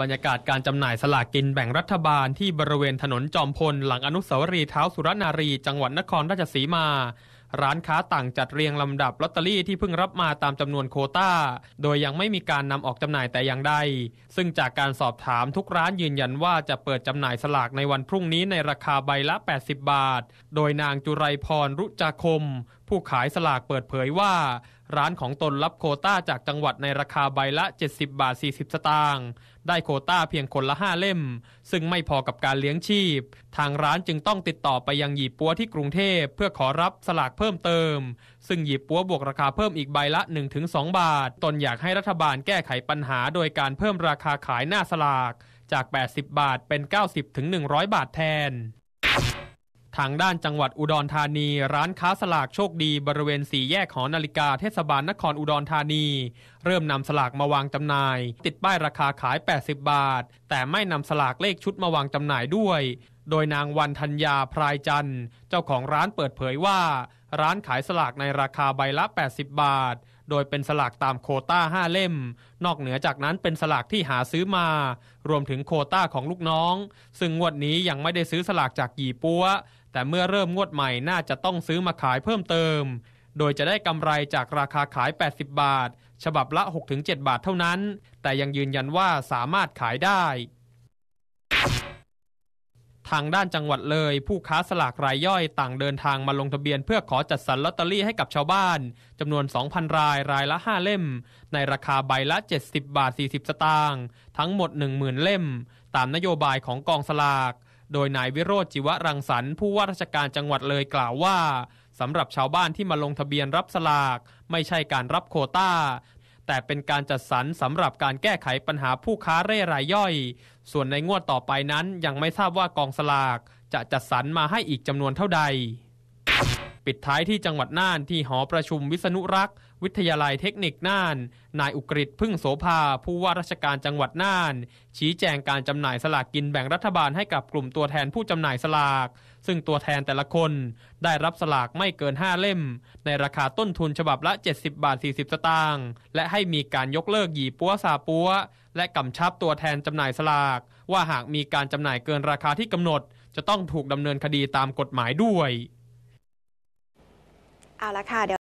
บรรยากาศการจำหน่ายสลากกินแบ่งรัฐบาลที่บริเวณถนนจอมพลหลังอนุสาวรีย์เท้าสุรนารี จังหวัดนครราชสีมา ร้านค้าต่างจัดเรียงลำดับลอตเตอรี่ที่เพิ่งรับมาตามจำนวนโคตา้า โดยยังไม่มีการนำออกจำหน่ายแต่อย่างใดซึ่งจากการสอบถามทุกร้านยืนยันว่าจะเปิดจำหน่ายสลากในวันพรุ่งนี้ในราคาใบละ 80 บาท โดยนางจุไรพรรุจาคมผู้ขายสลากเปิดเผยว่า ร้านของตนรับโคต้าจากจังหวัดในราคาใบละ 70 บาท 40 สตางค์ได้โคต้าเพียงคนละ 5 เล่ม ซึ่งไม่พอกับการเลี้ยงชีพ ทางร้านจึงต้องติดต่อไปยังหยีปัวที่กรุงเทพเพื่อขอรับสลากเพิ่มเติม ซึ่งหยีปัวบวกราคาเพิ่มอีกใบละ 1-2 บาท ตนอยากให้รัฐบาลแก้ไขปัญหาโดยการเพิ่มราคาขายหน้าสลากจาก 80 บาทเป็น 90-100 บาทแทนทางด้านจังหวัดอุดรธานีร้านค้าสลากโชคดีบริเวณสี่แยกหอนาฬิกาเทศบาลนครอุดรธานี เริ่มนำสลากมาวางจำหน่าย ติดป้ายราคาขาย 80 บาท แต่ไม่นำสลากเลขชุดมาวางจำหน่ายด้วย โดยนางวันธัญญาพรายจันทร์ เจ้าของร้านเปิดเผยว่า ร้านขายสลากในราคาใบละ 80 บาท โดยเป็นสลากตามโคต้า5เล่ม นอกเหนือจากนั้นเป็นสลากที่หาซื้อมา รวมถึงโคต้าของลูกน้อง ซึ่งงวดนี้ยังไม่ได้ซื้อสลากจากหยี่ปัวแต่เมื่อเริ่มงวดใหม่ น่าจะต้องซื้อมาขายเพิ่มเติม โดยจะได้กำไรจากราคาขาย 80 บาท ฉบับละ 6-7 บาทเท่านั้น แต่ยังยืนยันว่าสามารถขายได้ ทางด้านจังหวัดเลย ผู้ค้าสลากรายย่อยต่างเดินทางมาลงทะเบียนเพื่อขอจัดสรรลอตเตอรี่ให้กับชาวบ้านจำนวน 2,000 รายรายละ 5 เล่ม ในราคาใบละ 70 บาท 40 สตางค์ ทั้งหมด 10,000เล่ม ตามนโยบายของกองสลากโดยนายวิโรธจิวรังสรรค์ผู้ว่าราชการจังหวัดเลยกล่าวว่า สำหรับชาวบ้านที่มาลงทะเบียนรับสลาก ไม่ใช่การรับโคตา้า แต่เป็นการจัดสรรสำหรับการแก้ไขปัญหาผู้ค้าเร่รายย่อย ส่วนในงวดต่อไปนั้นยังไม่ทราบว่ากองสลาก จะจัดสรร มาให้อีกจำนวนเท่าใดปิดท้ายที่จังหวัดน่านที่หอประชุมวิษณุรักษ์ วิทยาลัยเทคนิคน่าน นายอุกฤษพึ่งโสภา ผู้ว่าราชการจังหวัดน่าน ชี้แจงการจำหน่ายสลากกินแบ่งรัฐบาลให้กับกลุ่มตัวแทนผู้จำหน่ายสลาก ซึ่งตัวแทนแต่ละคน ได้รับสลากไม่เกิน5เล่ม ในราคาต้นทุนฉบับละ 70 บาท 40 สตางค์และให้มีการยกเลิกหยีปัวซาปัวและกำชับตัวแทนจำหน่ายสลาก ว่าหากมีการจำหน่ายเกินราคาที่กำหนด จะต้องถูกดำเนินคดีตามกฎหมายด้วยเอาละค่ะเดี๋ยว